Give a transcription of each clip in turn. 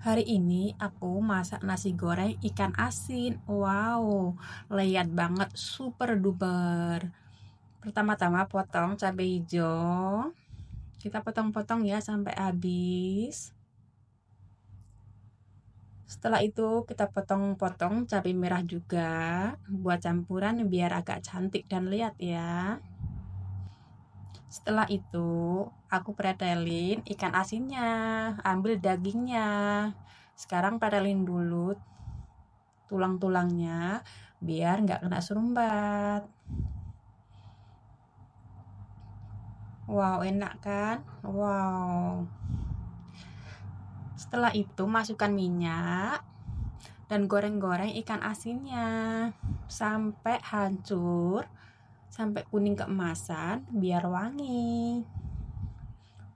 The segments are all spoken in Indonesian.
Hari ini aku masak nasi goreng ikan asin. Wow, lihat banget super duper. Pertama-tama potong cabai hijau. Kita potong-potong ya sampai habis. Setelah itu kita potong-potong cabai merah juga buat campuran biar agak cantik dan lihat ya. Setelah itu, aku pretelin ikan asinnya, ambil dagingnya. Sekarang pretelin dulu tulang-tulangnya biar nggak kena serumbat. Wow, enak kan? Wow. Setelah itu masukkan minyak dan goreng-goreng ikan asinnya sampai hancur sampai kuning keemasan biar wangi.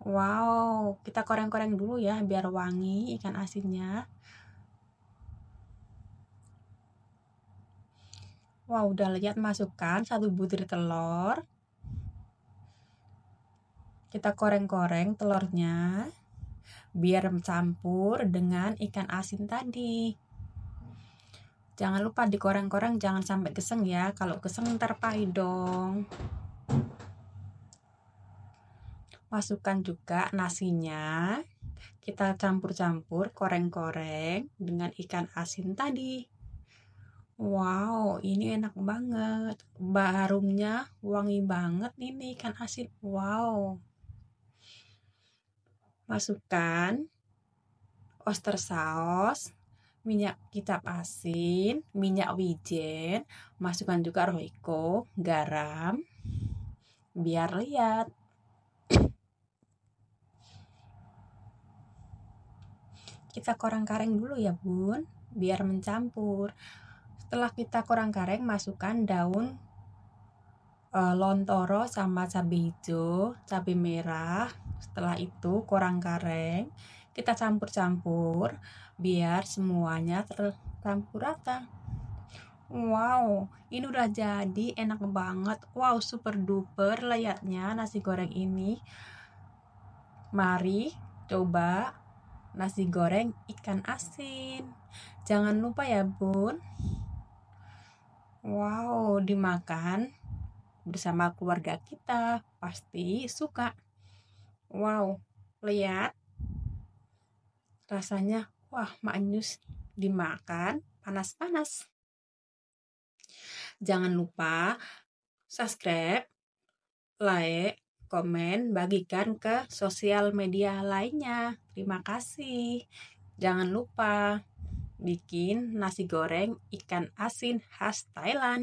Wow, kita koreng-koreng dulu ya biar wangi ikan asinnya. Wow, udah lihat masukkan satu butir telur. Kita koreng-koreng telurnya biar mencampur dengan ikan asin tadi jangan lupa dikoreng-koreng jangan sampai keseng ya kalau keseng ntar pahit dong masukkan juga nasinya kita campur-campur koreng-koreng dengan ikan asin tadi Wow, ini enak banget. Barumnya wangi banget ini ikan asin. Wow. Masukkan oster sauce minyak kitab asin, minyak wijen, masukkan juga roiko, garam, biar lihat. Kita korang-kareng dulu ya bun, biar mencampur. Setelah kita korang-kareng, masukkan daun e, lontoro sama cabai hijau, cabai merah. Setelah itu korang-kareng kita campur-campur biar semuanya tercampur rata Wow, ini udah jadi enak banget. Wow, super duper layaknya nasi goreng ini. Mari coba nasi goreng ikan asin. Jangan lupa ya, Bun. Wow, dimakan bersama keluarga kita pasti suka. Wow, lihat rasanya wah maknyus dimakan panas-panas. Jangan lupa subscribe, like, komen, bagikan ke sosial media lainnya. Terima kasih. Jangan lupa bikin nasi goreng ikan asin khas Thailand.